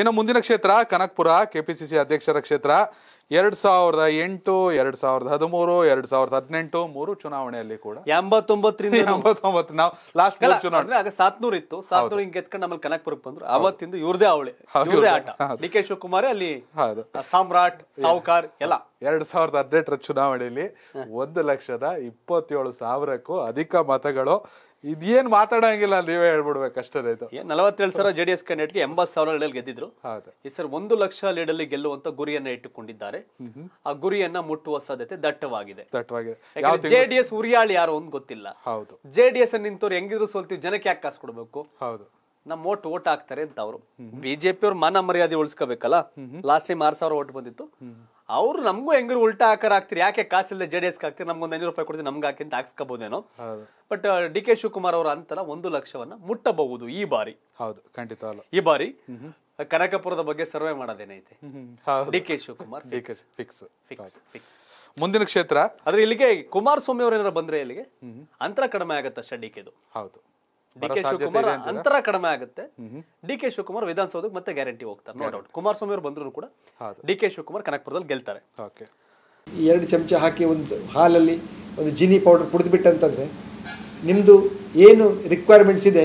ಇನ್ನು ಮುಂದಿನ ಕ್ಷೇತ್ರ ಕನಕ್ಪುರ ಕೆಪಿಸಿಸಿ ಅಧ್ಯಕ್ಷರ ಕ್ಷೇತ್ರ ಎರಡ್ ಸಾವಿರದ ಎಂಟು ಎರಡ್ ಸಾವಿರದ ಹದಿಮೂರು ಎರಡ್ ಸಾವಿರದ ಹದಿನೆಂಟು ಮೂರು ಚುನಾವಣೆಯಲ್ಲಿ ಕೂಡ ಎಂಬತ್ತೊಂಬತ್ತರಿಂದ ಎಂಬತ್ತೊಂಬತ್ತು ನಾವು ಲಾಸ್ಟ್ ಚುನಾವಣೆ ಆಗ ಸಾತ್ನೂರ್ ಇತ್ತು ಸಾತ್ನೂರ್ ಹಿಂಗ್ ಎತ್ಕೊಂಡು ನಮ್ಮಲ್ಲಿ ಕನಕ್ಪುರಕ್ಕೆ ಬಂದ್ರು ಅವತ್ತಿಂದ ಇವ್ರದೇ ಅವಳೆ ಇವ್ರದೇ ಆಟ ಡಿ ಕೆ ಶಿವಕುಮಾರ್ ಅಲ್ಲಿ ಸಾಮ್ರಾಟ್ ಸಾವುಕಾರ್ ಎಲ್ಲ ಎರಡ್ ಸಾವಿರದ ಹದಿನೆಂಟರ ಚುನಾವಣೆಯಲ್ಲಿ ಒಂದು ಲಕ್ಷದ ಇಪ್ಪತ್ತೇಳು ಸಾವಿರಕ್ಕೂ ಅಧಿಕ ಮತಗಳು ಇದೇನ್ ಮಾತಾಡಂಗಿಲ್ಲ ನೀವೇ ಹೇಳ್ಬಿಡ್ಬೇಕು ಅಷ್ಟೇ ಆಯ್ತು ನಲವತ್ತೇಳು ಸಾವಿರ ಜೆಡಿಎಸ್ ಕ್ಯಾಂಡಿಡೇಟ್ಗೆ ಎಂಬತ್ತು ಸಾವಿರ ಲೀಡಲ್ಲಿ ಗೆದ್ದಿದ್ರು ಈ ಸರ್ ಒಂದು ಲಕ್ಷ ಲೀಡಲ್ಲಿ ಗೆಲ್ಲುವಂತ ಗುರಿಯನ್ನ ಇಟ್ಟುಕೊಂಡಿದ್ದಾರೆ ಮಾಡಿದ್ದಾರೆ ಆ ಗುರಿಯನ್ನ ಮುಟ್ಟುವ ಸಾಧ್ಯತೆ ದಟ್ಟವಾಗಿದೆ ದಟ್ಟವಾಗಿದೆ ಜೆಡಿಎಸ್ ಉರಿಯಾಳಿ ಯಾರು ಒಂದು ಗೊತ್ತಿಲ್ಲ ಹೌದು ಜೆಡಿಎಸ್ ನಿಂತವ್ರು ಹೆಂಗಿದ್ರು ಸೋಲ್ತೀವಿ ಜನಕ್ಕೆ ಯಾಕೆ ಕಾಸು ಕೊಡ್ಬೇಕು ಹೌದು ನಮ್ಮ ಓಟ್ ಓಟ್ ಹಾಕ್ತಾರೆ ಅಂತ ಅವರು ಬಿಜೆಪಿ ಅವ್ರ ಮನ ಮರ್ಯಾದೆ ಉಳಿಸ್ಕೋಬೇಕಲ್ಲ ಲಾಸ್ಟ್ ಟೈಮ್ ಆರ್ ಸಾವಿರ ಓಟ್ ಬಂದಿತ್ತು ಅವ್ರು ನಮಗೂ ಹೆಂಗ್ರು ಉಲ್ಟಾ ಹಾಕರ್ ಹಾಕ್ತಿರಿ ಯಾಕೆ ಕಾಸಿಲ್ಲದೆ ಜೆ ಡಿ ಎಸ್ ಹಾಕ್ತಿರಿ ನಮ್ಗೊಂದು ಐನೂರು ರೂಪಾಯಿ ಕೊಡ್ತೀವಿ ನಮ್ಗೆ ಹಾಕಿ ಅಂತ ಹಾಕ್ಸ್ಕೋಬಹುದೇನೋ ಬಟ್ ಡಿ ಕೆ ಶಿವಕುಮಾರ್ ಅವರ ಅಂತರ ಒಂದು ಲಕ್ಷವನ್ನ ಮುಟ್ಟಬಹುದು ಈ ಬಾರಿ ಹೌದು ಖಂಡಿತ ಈ ಬಾರಿ ಕನಕಪುರದ ಬಗ್ಗೆ ಸರ್ವೆ ಮಾಡೋದೇನೈತೆ D K Shivakumar fix fix fix ಮುಂದಿನ ಕ್ಷೇತ್ರ ಆದ್ರೆ ಇಲ್ಲಿಗೆ ಸ್ವಾಮಿ ಅವ್ರ ಏನಾರ ಬಂದ್ರೆ ಇಲ್ಲಿಗೆ ಅಂತರ ಕಡಿಮೆ ಆಗತ್ತೆ ಅಷ್ಟೇ ಡಿ ಕೆದು ಹೌದು ಡಿ ಕೆ ಶಿವಕುಮಾರ್ ಅಂತರ ಕಡಿಮೆ ಆಗುತ್ತೆ ಡಿ ಕೆ ಶಿವಕುಮಾರ್ ವಿಧಾನಸೌಧಕ್ಕೆ ಮತ್ತೆ ಗ್ಯಾರಂಟಿ ಹೋಗ್ತಾರೆ ನೋ ಡೌಟ್ ಸ್ವಾಮಿ ಅವರು ಬಂದ್ರು ಕೂಡ ಡಿ ಕೆ ಶಿವಕುಮಾರ್ ಕನಕಪುರದಲ್ಲಿ ಗೆಲ್ತಾರೆ ಓಕೆ ಎರಡು ಚಮಚ ಹಾಕಿ ಒಂದು ಹಾಲಲ್ಲಿ ಒಂದು ಜಿನಿ ಪೌಡರ್ ಕುಡಿದ್ಬಿಟ್ಟಂತಂದ್ರೆ ನಿಮ್ಮದು ಏನು ರಿಕ್ವೈರ್ಮೆಂಟ್ಸ್ ಇದೆ